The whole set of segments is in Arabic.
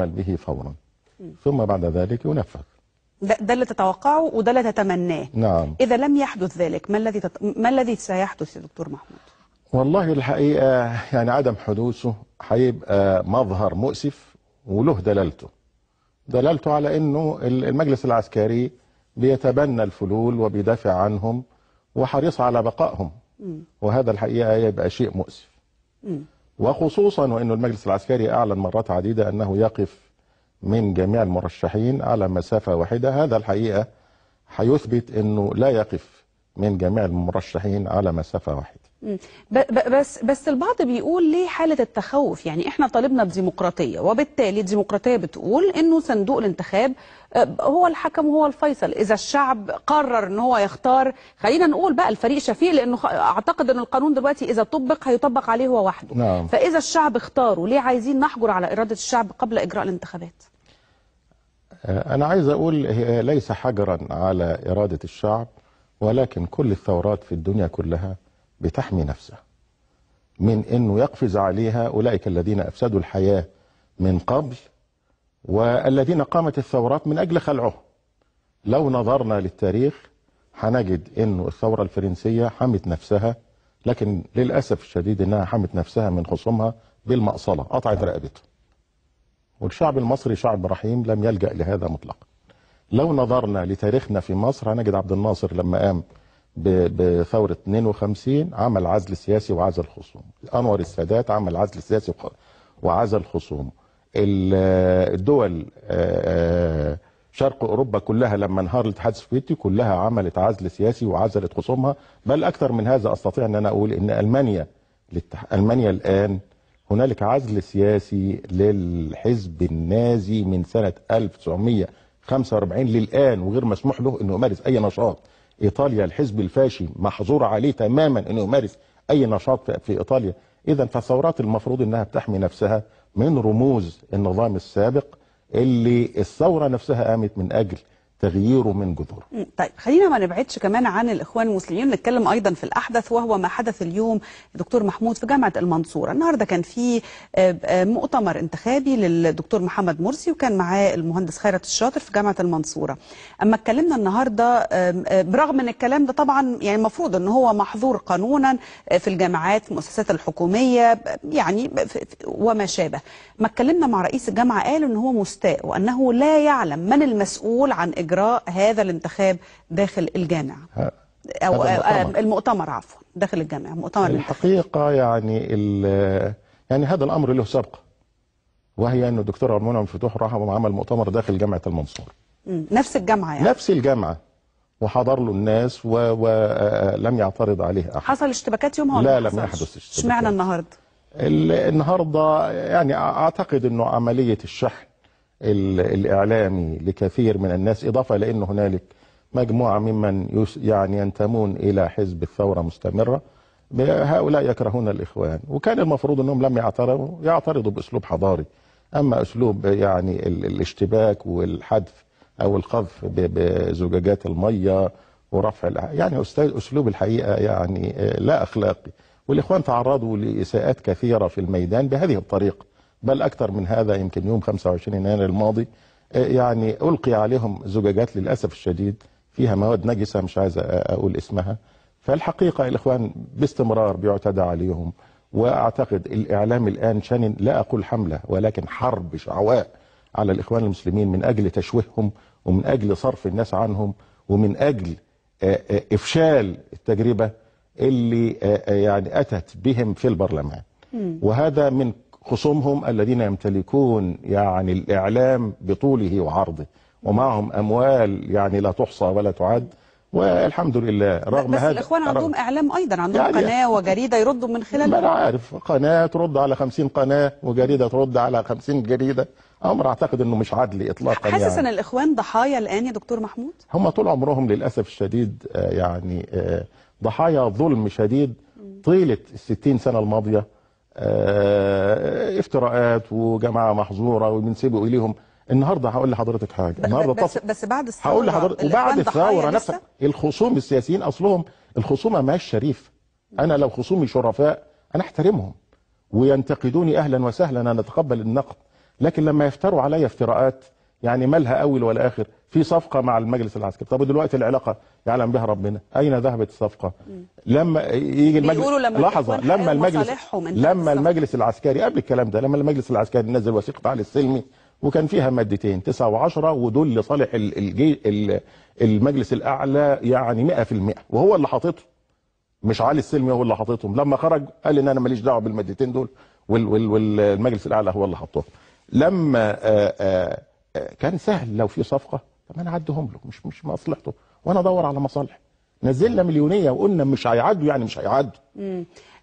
يعمل به فورا ثم بعد ذلك ينفذ ده, ده اللي تتوقعه وده اللي تتمناه نعم إذا لم يحدث ذلك ما الذي تت... ما الذي سيحدث يا دكتور محمود؟ والله الحقيقة يعني عدم حدوثه هيبقى مظهر مؤسف وله دلالته دلالته على أنه المجلس العسكري بيتبنى الفلول وبيدافع عنهم وحريص على بقائهم وهذا الحقيقة يبقى شيء مؤسف وخصوصا وأن المجلس العسكري أعلن مرات عديدة أنه يقف من جميع المرشحين على مسافة واحدة هذا الحقيقة هيثبت أنه لا يقف من جميع المرشحين على مسافة واحدة بس بس البعض بيقول ليه حاله التخوف يعني احنا طالبنا بديمقراطيه وبالتالي الديمقراطيه بتقول انه صندوق الانتخاب آه، هو الحكم وهو الفيصل اذا الشعب قرر ان هو يختار خلينا نقول بقى الفريق شفيق لانه اعتقد ان القانون دلوقتي اذا طبق هيطبق عليه هو وحده نعم. فاذا الشعب اختاره ليه عايزين نحجر على اراده الشعب قبل اجراء الانتخابات آه، انا عايز اقول هي ليس حجرا على اراده الشعب ولكن كل الثورات في الدنيا كلها بتحمي نفسها من انه يقفز عليها اولئك الذين افسدوا الحياه من قبل والذين قامت الثورات من اجل خلعهم لو نظرنا للتاريخ هنجد انه الثوره الفرنسيه حمت نفسها لكن للاسف الشديد انها حمت نفسها من خصومها بالمأصله قطعت رقبته والشعب المصري شعب رحيم لم يلجا لهذا مطلقا لو نظرنا لتاريخنا في مصر هنجد عبد الناصر لما قام بثورة 52 عمل عزل سياسي وعزل خصوم أنور السادات عمل عزل سياسي وعزل خصوم الدول شرق أوروبا كلها لما انهار الاتحاد السوفيتي كلها عملت عزل سياسي وعزلت خصومها بل أكثر من هذا أستطيع أن أنا أقول أن ألمانيا ألمانيا الآن هنالك عزل سياسي للحزب النازي من سنة 1945 للآن وغير مسموح له أنه يمارس أي نشاط إيطاليا الحزب الفاشي محظور عليه تماما أنه يمارس أي نشاط في إيطاليا إذا فالثورات المفروض أنها بتحمي نفسها من رموز النظام السابق اللي الثورة نفسها قامت من أجل تغييره من جذوره طيب خلينا ما نبعدش كمان عن الاخوان المسلمين نتكلم ايضا في الاحدث وهو ما حدث اليوم دكتور محمود في جامعه المنصوره النهارده كان في آه، آه، مؤتمر انتخابي للدكتور محمد مرسي وكان معاه المهندس خيرت الشاطر في جامعه المنصوره اما اتكلمنا النهارده آه، برغم ان الكلام ده طبعا يعني المفروض ان هو محظور قانونا في الجامعات في المؤسسات الحكوميه يعني وما شابه ما اتكلمنا مع رئيس الجامعه قال ان هو مستاء وانه لا يعلم من المسؤول عن إجراء هذا الانتخاب داخل الجامعة أو آه، المؤتمر. آه، المؤتمر عفوا داخل الجامعة مؤتمر الحقيقة يعني يعني هذا الأمر له سابقة وهي أن الدكتور أرمونة مفتوح راح وعمل مؤتمر داخل جامعة المنصور نفس الجامعة يعني نفس الجامعة وحضر له الناس ولم و... آه، يعترض عليه أحد حصل اشتباكات يومها لا لم يحدث اشتباكات اشمعنى النهارده؟ النهارده يعني اعتقد انه عمليه الشحن الإعلامي لكثير من الناس إضافة لأن هنالك مجموعة ممن يعني ينتمون إلى حزب الثورة مستمرة هؤلاء يكرهون الإخوان وكان المفروض أنهم لم يعترضوا يعترضوا بأسلوب حضاري أما أسلوب يعني الاشتباك والحذف أو القذف بزجاجات المية ورفع يعني أسلوب الحقيقة يعني لا أخلاقي والإخوان تعرضوا لإساءات كثيرة في الميدان بهذه الطريقة بل أكثر من هذا يمكن يوم 25 يناير الماضي آه، يعني ألقي عليهم زجاجات للأسف الشديد فيها مواد نجسة مش عايز أقول اسمها فالحقيقة الإخوان باستمرار بيعتدى عليهم وأعتقد الإعلام الآن شنن لا أقول حملة ولكن حرب شعواء على الإخوان المسلمين من أجل تشويههم ومن أجل صرف الناس عنهم ومن أجل آه، آه، إفشال التجربة اللي يعني أتت بهم في البرلمان وهذا من خصومهم الذين يمتلكون يعني الإعلام بطوله وعرضه ومعهم أموال يعني لا تحصى ولا تعد والحمد لله رغم بس هذا الإخوان عندهم إعلام أيضا عندهم يعني قناة وجريدة يردوا من خلال ما أنا عارف قناة ترد على 50 قناة وجريدة ترد على 50 جريدة امر اعتقد انه مش عدل اطلاقا حاسس يعني. ان الاخوان ضحايا الان يا دكتور محمود هم طول عمرهم للاسف الشديد آه، يعني آه، ضحايا ظلم شديد طيله الستين سنه الماضيه آه، افتراءات وجماعه محظوره وبنسيبوا اليهم النهارده هقول لحضرتك حاجه النهارده بس, بس بعد الثوره هقول لحضرتك وبعد الثوره نفسها الخصوم السياسيين اصلهم الخصومه ماهيش شريف انا لو خصومي شرفاء انا احترمهم وينتقدوني اهلا وسهلا انا اتقبل النقد لكن لما يفتروا علي افتراءات يعني مالها اول ولا اخر في صفقه مع المجلس العسكري طب دلوقتي العلاقه يعلم بها ربنا اين ذهبت الصفقه لما يجي المجلس لما لحظه لما المجلس لما المجلس العسكري قبل الكلام ده لما المجلس العسكري نزل وثيقه علي السلمي وكان فيها مادتين 9 و10 ودول لصالح المجلس الاعلى يعني 100% وهو اللي حاططه مش علي السلمي هو اللي حاططهم لما خرج قال ان انا ماليش دعوه بالمادتين دول والمجلس الاعلى هو اللي حطهم لما آآ آه، آآ آه، كان سهل لو في صفقه طب انا اعدهم له مش مش مصلحته وانا ادور على مصالح نزلنا مليونيه وقلنا مش هيعدوا يعني مش هيعدوا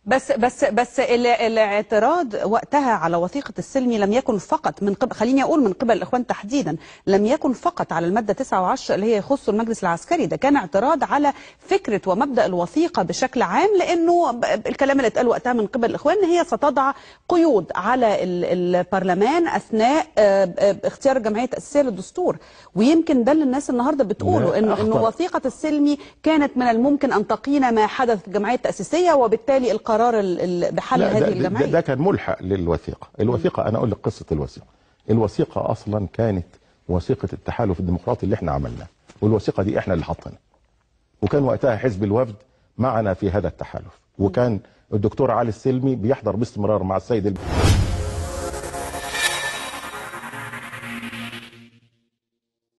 بس بس بس الاعتراض وقتها على وثيقه السلم لم يكن فقط من قبل خليني اقول من قبل الاخوان تحديدا لم يكن فقط على الماده 9 و10 اللي هي يخص المجلس العسكري ده كان اعتراض على فكره ومبدا الوثيقه بشكل عام لانه الكلام اللي اتقال وقتها من قبل الاخوان ان هي ستضع قيود على البرلمان اثناء آه، آه، اختيار الجمعيه تاسيسيه للدستور ويمكن ده اللي الناس النهارده بتقوله انه انه وثيقه السلمي كانت من الممكن ان تقينا ما حدث في الجمعيه التاسيسيه وبالتالي القرار قرار بحل هذه الجمعيه ده, ده كان ملحق للوثيقه الوثيقه انا اقول لك قصه الوثيقه الوثيقه اصلا كانت وثيقه التحالف الديمقراطي اللي احنا عملناه والوثيقه دي احنا اللي حاطينها وكان وقتها حزب الوفد معنا في هذا التحالف وكان الدكتور علي السلمي بيحضر باستمرار مع السيد الب...